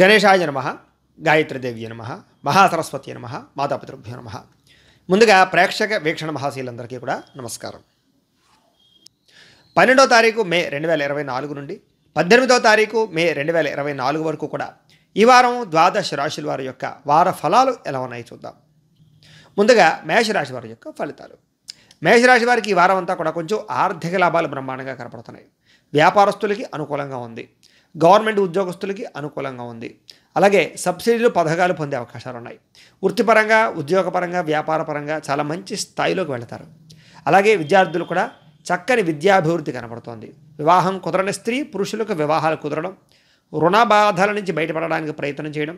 గణేశాయ నమ గాయత్రిదేవి నమ మహాసరస్వతి నమ మాతాపితృభ్యో నమ ముందుగా ప్రేక్షక వీక్షణ మహాశీలందరికీ కూడా నమస్కారం పన్నెండో తారీఖు మే రెండు వేల ఇరవై నాలుగు నుండి పద్దెనిమిదో తారీఖు మే రెండు వేల ఇరవై నాలుగు వరకు కూడా ఈ వారం ద్వాదశ రాశుల వారి యొక్క వార ఫలాలు ఎలా ఉన్నాయి చూద్దాం ముందుగా మేషరాశి వారి యొక్క ఫలితాలు మేషరాశి వారికి ఈ వారం అంతా కూడా కొంచెం ఆర్థిక లాభాలు బ్రహ్మాండంగా కనపడుతున్నాయి వ్యాపారస్తులకి అనుకూలంగా ఉంది గవర్నమెంట్ ఉద్యోగస్తులకి అనుకూలంగా ఉంది అలాగే సబ్సిడీలు పథకాలు పొందే అవకాశాలు ఉన్నాయి వృత్తిపరంగా ఉద్యోగపరంగా వ్యాపారపరంగా చాలా మంచి స్థాయిలోకి వెళతారు అలాగే విద్యార్థులు కూడా చక్కని విద్యాభివృద్ధి కనబడుతోంది వివాహం కుదరని స్త్రీ పురుషులకు వివాహాలు కుదరడం రుణ బాధల నుంచి బయటపడడానికి ప్రయత్నం చేయడం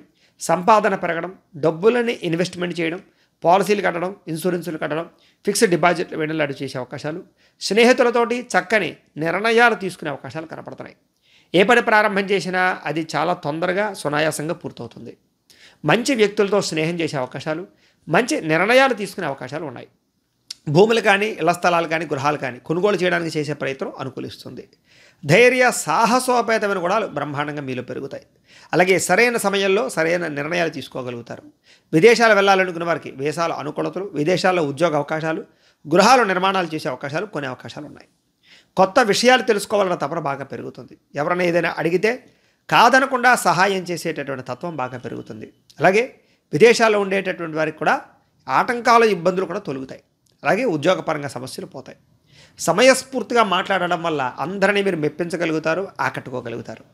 సంపాదన పెరగడం డబ్బులని ఇన్వెస్ట్మెంట్ చేయడం పాలసీలు కట్టడం ఇన్సూరెన్సులు కట్టడం ఫిక్స్డ్ డిపాజిట్లు వెళ్ళలాడు చేసే అవకాశాలు స్నేహితులతోటి చక్కని నిర్ణయాలు తీసుకునే అవకాశాలు కనపడుతున్నాయి ఏ పని ప్రారంభం చేసినా అది చాలా తొందరగా సునాయాసంగా పూర్తవుతుంది మంచి వ్యక్తులతో స్నేహం చేసే అవకాశాలు మంచి నిర్ణయాలు తీసుకునే అవకాశాలు ఉన్నాయి భూములు కానీ ఇళ్ల స్థలాలు కానీ గృహాలు కానీ కొనుగోలు చేయడానికి చేసే ప్రయత్నం అనుకూలిస్తుంది ధైర్య సాహసోపేతమైన కూడా బ్రహ్మాండంగా మీలో పెరుగుతాయి అలాగే సరైన సమయంలో సరైన నిర్ణయాలు తీసుకోగలుగుతారు విదేశాలు వెళ్ళాలనుకున్న వారికి వేసాల అనుకూలతలు విదేశాల్లో ఉద్యోగ అవకాశాలు గృహాలు నిర్మాణాలు చేసే అవకాశాలు కొన్ని అవకాశాలు ఉన్నాయి కొత్త విషయాలు తెలుసుకోవాలన్న తపన బాగా పెరుగుతుంది ఎవరైనా ఏదైనా అడిగితే కాదనకుండా సహాయం చేసేటటువంటి తత్వం బాగా పెరుగుతుంది అలాగే విదేశాల్లో ఉండేటటువంటి వారికి కూడా ఆటంకాలు ఇబ్బందులు కూడా తొలుగుతాయి అలాగే ఉద్యోగపరంగా సమస్యలు పోతాయి సమయస్ఫూర్తిగా మాట్లాడడం వల్ల అందరినీ మీరు మెప్పించగలుగుతారు ఆకట్టుకోగలుగుతారు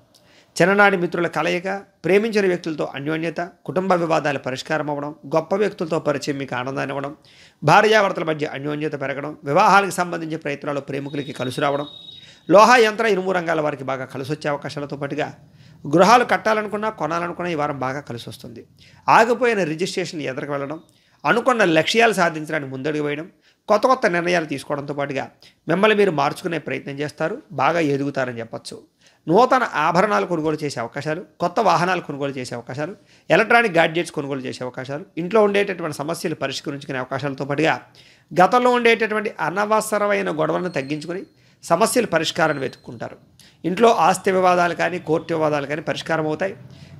చిన్ననాటి మిత్రుల కలయిక ప్రేమించిన వ్యక్తులతో అన్యోన్యత కుటుంబ వివాదాల పరిష్కారం అవ్వడం గొప్ప వ్యక్తులతో పరిచయం మీకు ఆనందాన్ని ఇవ్వడం భార్యాభర్తల మధ్య అన్యోన్యత పెరగడం వివాహాలకు సంబంధించిన ప్రయత్నాలు ప్రేమికులకి కలుసు రావడం లోహ యంత్ర ఇరుము రంగాల వారికి బాగా కలిసి వచ్చే అవకాశాలతో పాటుగా గృహాలు కట్టాలనుకున్నా కొనాలనుకున్నా ఈ వారం బాగా కలిసి వస్తుంది ఆగిపోయిన రిజిస్ట్రేషన్ ఎదురుకు వెళ్ళడం అనుకున్న లక్ష్యాలు సాధించడానికి ముందడుగు వేయడం కొత్త కొత్త నిర్ణయాలు తీసుకోవడంతో పాటుగా మిమ్మల్ని మీరు మార్చుకునే ప్రయత్నం చేస్తారు బాగా ఎదుగుతారని చెప్పచ్చు నూతన ఆభరణాలు కొనుగోలు చేసే అవకాశాలు కొత్త వాహనాలు కొనుగోలు చేసే అవకాశాలు ఎలక్ట్రానిక్ గాడ్జెట్స్ కొనుగోలు చేసే అవకాశాలు ఇంట్లో ఉండేటటువంటి సమస్యలు పరిష్కరించుకునే అవకాశాలతో పాటుగా గతంలో ఉండేటటువంటి అనవసరమైన గొడవలను తగ్గించుకొని సమస్యలు పరిష్కారం వెతుక్కుంటారు ఇంట్లో ఆస్తి వివాదాలు కానీ కోర్టు వివాదాలు కానీ పరిష్కారం అవుతాయి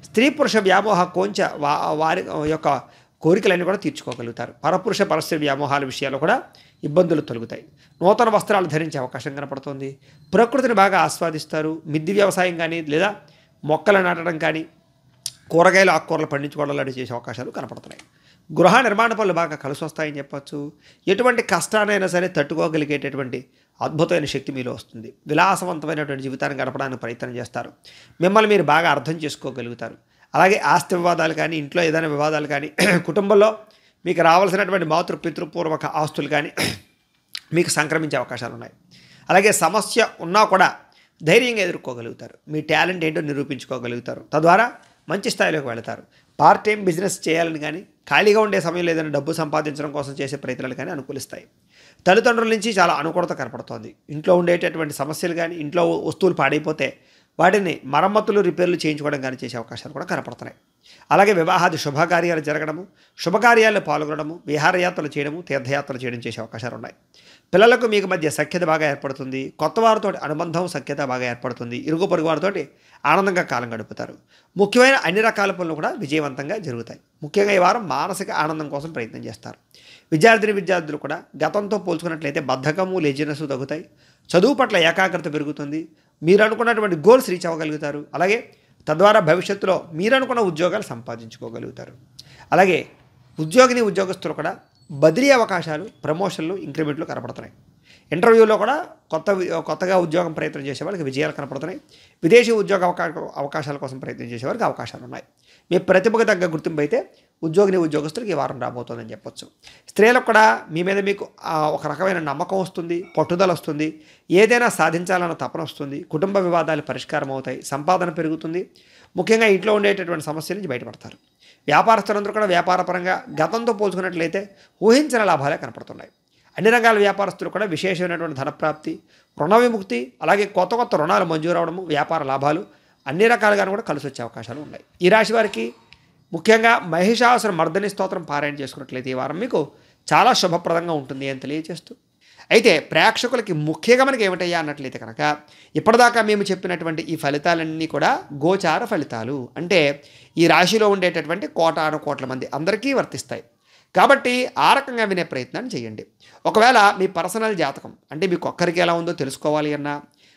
స్త్రీ పురుష వ్యామోహ కోంచ వారి యొక్క కోరికలన్నీ కూడా తీర్చుకోగలుగుతారు పరపురుష పరస్త్రీ వ్యామోహాల విషయాల్లో కూడా ఇబ్బందులు తొలుగుతాయి నూతన వస్త్రాలు ధరించే అవకాశం కనపడుతుంది ప్రకృతిని బాగా ఆస్వాదిస్తారు మిద్ది వ్యవసాయం కానీ లేదా మొక్కలు నాటడం కానీ కూరగాయలు ఆకుకూరలు పండించుకోవడం లాంటి చేసే అవకాశాలు కనపడుతున్నాయి గృహ నిర్మాణ పనులు బాగా కలిసి వస్తాయని చెప్పచ్చు ఎటువంటి కష్టానైనా సరే తట్టుకోగలిగేటటువంటి అద్భుతమైన శక్తి మీలో వస్తుంది విలాసవంతమైనటువంటి జీవితాన్ని గడపడానికి ప్రయత్నం చేస్తారు మిమ్మల్ని మీరు బాగా అర్థం చేసుకోగలుగుతారు అలాగే ఆస్తి వివాదాలు కానీ ఇంట్లో ఏదైనా వివాదాలు కానీ కుటుంబంలో మీకు రావాల్సినటువంటి మాతృ పితృపూర్వక ఆస్తులు కానీ మీకు సంక్రమించే అవకాశాలు ఉన్నాయి అలాగే సమస్య ఉన్నా కూడా ధైర్యంగా ఎదుర్కోగలుగుతారు మీ టాలెంట్ ఏంటో నిరూపించుకోగలుగుతారు తద్వారా మంచి స్థాయిలోకి వెళతారు పార్ట్ టైం బిజినెస్ చేయాలని కానీ ఖాళీగా ఉండే సమయంలో ఏదైనా డబ్బు సంపాదించడం కోసం చేసే ప్రయత్నాలు కానీ అనుకూలిస్తాయి తల్లిదండ్రుల నుంచి చాలా అనుకూలత కనపడుతోంది ఇంట్లో ఉండేటటువంటి సమస్యలు కానీ ఇంట్లో వస్తువులు పాడైపోతే వాటిని మరమ్మతులు రిపేర్లు చేయించుకోవడం కానీ చేసే అవకాశాలు కూడా కనపడుతున్నాయి అలాగే వివాహాది శుభకార్యాలు జరగడము శుభకార్యాలు పాల్గొనడము విహారయాత్రలు చేయడము తీర్థయాత్రలు చేయడం చేసే అవకాశాలు ఉన్నాయి పిల్లలకు మీకు మధ్య సఖ్యత బాగా ఏర్పడుతుంది కొత్త వారితో అనుబంధం సఖ్యత బాగా ఏర్పడుతుంది ఇరుగు పొరుగు వారితో ఆనందంగా కాలం గడుపుతారు ముఖ్యమైన అన్ని రకాల పనులు కూడా విజయవంతంగా జరుగుతాయి ముఖ్యంగా ఈ వారం మానసిక ఆనందం కోసం ప్రయత్నం చేస్తారు విద్యార్థిని విద్యార్థులు కూడా గతంతో పోల్చుకున్నట్లయితే బద్ధకము లేజినెస్ తగ్గుతాయి చదువు పట్ల ఏకాగ్రత పెరుగుతుంది మీరు అనుకున్నటువంటి గోల్స్ రీచ్ అవ్వగలుగుతారు అలాగే తద్వారా భవిష్యత్తులో మీరనుకున్న ఉద్యోగాలు సంపాదించుకోగలుగుతారు అలాగే ఉద్యోగిని ఉద్యోగస్తులు కూడా బదిలీ అవకాశాలు ప్రమోషన్లు ఇంక్రిమెంట్లు కనపడుతున్నాయి ఇంటర్వ్యూలో కూడా కొత్త కొత్తగా ఉద్యోగం ప్రయత్నం చేసే వాళ్ళకి విజయాలు కనపడుతున్నాయి విదేశీ ఉద్యోగ అవకాశాల కోసం ప్రయత్నం చేసే వారికి అవకాశాలు ఉన్నాయి మీ ప్రతిభకు తగ్గ గుర్తింపు అయితే ఉద్యోగిని ఉద్యోగస్తులకి ఈ వారం రాబోతోందని చెప్పొచ్చు స్త్రీలకు కూడా మీ మీద మీకు ఒక రకమైన నమ్మకం వస్తుంది పట్టుదల వస్తుంది ఏదైనా సాధించాలన్న తపన వస్తుంది కుటుంబ వివాదాలు పరిష్కారం అవుతాయి సంపాదన పెరుగుతుంది ముఖ్యంగా ఇంట్లో ఉండేటటువంటి సమస్య నుంచి బయటపడతారు వ్యాపారస్తులందరూ కూడా వ్యాపారపరంగా గతంతో పోల్చుకున్నట్లయితే ఊహించిన లాభాలే కనపడుతున్నాయి అన్ని రకాల వ్యాపారస్తులు కూడా విశేషమైనటువంటి ధనప్రాప్తి రుణ విముక్తి అలాగే కొత్త కొత్త రుణాలు మంజూరు అవడము వ్యాపార లాభాలు అన్ని రకాలుగాను కూడా కలిసి వచ్చే అవకాశాలు ఉన్నాయి ఈ రాశి వారికి ముఖ్యంగా మహిషాసుర మర్దని స్తోత్రం పారాయణ చేసుకున్నట్లయితే ఈ వారం మీకు చాలా శుభప్రదంగా ఉంటుంది అని తెలియజేస్తూ అయితే ప్రేక్షకులకి ముఖ్యంగా మనకి ఏమిటయ్యా అన్నట్లయితే కనుక ఇప్పటిదాకా మేము చెప్పినటువంటి ఈ ఫలితాలన్నీ కూడా గోచార ఫలితాలు అంటే ఈ రాశిలో ఉండేటటువంటి కోట ఆరు కోట్ల మంది అందరికీ వర్తిస్తాయి కాబట్టి ఆ రకంగా వినే ప్రయత్నాన్ని చేయండి ఒకవేళ మీ పర్సనల్ జాతకం అంటే మీకు ఒక్కరికి ఎలా ఉందో తెలుసుకోవాలి అన్నా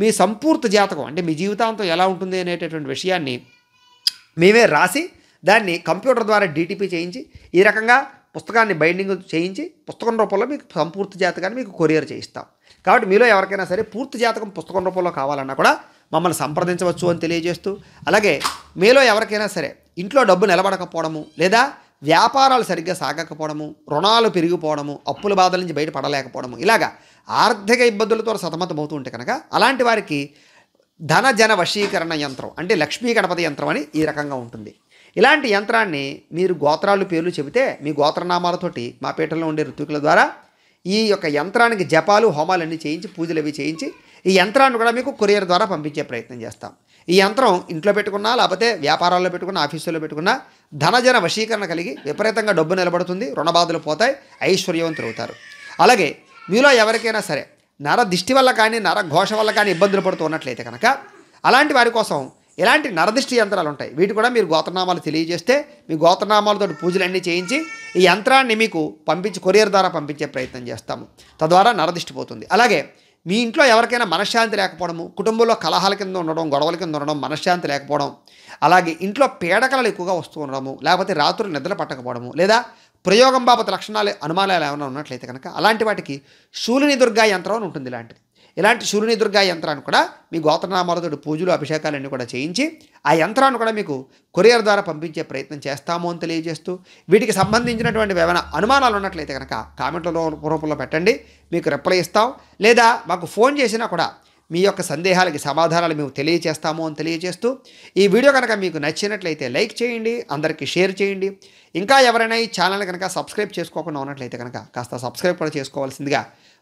మీ సంపూర్తి జాతకం అంటే మీ జీవితాంతం ఎలా ఉంటుంది అనేటటువంటి విషయాన్ని మేమే రాసి దాన్ని కంప్యూటర్ ద్వారా డీటీపీ చేయించి ఈ రకంగా పుస్తకాన్ని బైండింగ్ చేయించి పుస్తకం రూపంలో మీకు సంపూర్తి జాతకాన్ని మీకు కొరియర్ చేయిస్తాం కాబట్టి మీలో ఎవరికైనా సరే పూర్తి జాతకం పుస్తకం రూపంలో కావాలన్నా కూడా మమ్మల్ని సంప్రదించవచ్చు అని తెలియజేస్తూ అలాగే మీలో ఎవరికైనా సరే ఇంట్లో డబ్బు నిలబడకపోవడము లేదా వ్యాపారాలు సరిగ్గా సాగకపోవడము రుణాలు పెరిగిపోవడము అప్పుల బాధల నుంచి బయటపడలేకపోవడము ఇలాగా ఆర్థిక ఇబ్బందులతో సతమతమవుతూ ఉంటే కనుక అలాంటి వారికి ధన జన వశీకరణ యంత్రం అంటే లక్ష్మీ గణపతి యంత్రం అని ఈ రకంగా ఉంటుంది ఇలాంటి యంత్రాన్ని మీరు గోత్రాలు పేర్లు చెబితే మీ గోత్రనామాలతోటి మా పీఠంలో ఉండే ఋతుకుల ద్వారా ఈ యొక్క యంత్రానికి జపాలు హోమాలన్నీ చేయించి పూజలు అవి చేయించి ఈ యంత్రాన్ని కూడా మీకు కొరియర్ ద్వారా పంపించే ప్రయత్నం చేస్తాం ఈ యంత్రం ఇంట్లో పెట్టుకున్నా లేకపోతే వ్యాపారాల్లో పెట్టుకున్న ఆఫీసుల్లో పెట్టుకున్న ధనజన వశీకరణ కలిగి విపరీతంగా డబ్బు నిలబడుతుంది రుణబాధలు పోతాయి ఐశ్వర్యవంతులు అవుతారు అలాగే మీలో ఎవరికైనా సరే నర దిష్టి వల్ల కానీ నర ఘోష వల్ల కానీ ఇబ్బందులు పడుతూ ఉన్నట్లయితే కనుక అలాంటి వారి కోసం ఇలాంటి నరదిష్టి యంత్రాలు ఉంటాయి వీటి కూడా మీరు గోత్రనామాలు తెలియజేస్తే మీ గోత్రనామాలతో పూజలన్నీ చేయించి ఈ యంత్రాన్ని మీకు పంపించి కొరియర్ ద్వారా పంపించే ప్రయత్నం చేస్తాము తద్వారా నరదిష్టి పోతుంది అలాగే మీ ఇంట్లో ఎవరికైనా మనశ్శాంతి లేకపోవడము కుటుంబంలో కలహాల కింద ఉండడం గొడవల కింద ఉండడం మనశ్శాంతి లేకపోవడం అలాగే ఇంట్లో పేడకలలు ఎక్కువగా వస్తూ ఉండడము లేకపోతే రాత్రులు నిద్ర పట్టకపోవడము లేదా ప్రయోగం బాబత్ లక్షణాలు అనుమానాలు ఏమైనా ఉన్నట్లయితే కనుక అలాంటి వాటికి శూలిని దుర్గా యంత్రం అని ఉంటుంది ఇలాంటిది ఇలాంటి సూర్యుని దుర్గా యంత్రాన్ని కూడా మీ గోత్రనామాలతో పూజలు అభిషేకాలన్నీ కూడా చేయించి ఆ యంత్రాన్ని కూడా మీకు కొరియర్ ద్వారా పంపించే ప్రయత్నం చేస్తాము అని తెలియజేస్తూ వీటికి సంబంధించినటువంటి ఏమైనా అనుమానాలు ఉన్నట్లయితే కనుక కామెంట్ల రూపంలో పెట్టండి మీకు రిప్లై ఇస్తాం లేదా మాకు ఫోన్ చేసినా కూడా మీ యొక్క సందేహాలకి సమాధానాలు మేము తెలియజేస్తాము అని తెలియజేస్తూ ఈ వీడియో కనుక మీకు నచ్చినట్లయితే లైక్ చేయండి అందరికీ షేర్ చేయండి ఇంకా ఎవరైనా ఈ ఛానల్ కనుక సబ్స్క్రైబ్ చేసుకోకుండా ఉన్నట్లయితే కనుక కాస్త సబ్స్క్రైబ్ కూడా చేసుకోవాల్సిందిగా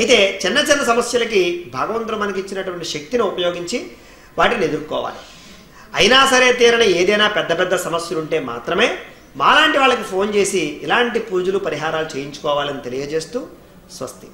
అయితే చిన్న చిన్న సమస్యలకి భగవంతుడు మనకి ఇచ్చినటువంటి శక్తిని ఉపయోగించి వాటిని ఎదుర్కోవాలి అయినా సరే తీరని ఏదైనా పెద్ద పెద్ద సమస్యలు ఉంటే మాత్రమే మాలాంటి వాళ్ళకి ఫోన్ చేసి ఇలాంటి పూజలు పరిహారాలు చేయించుకోవాలని తెలియజేస్తూ స్వస్తి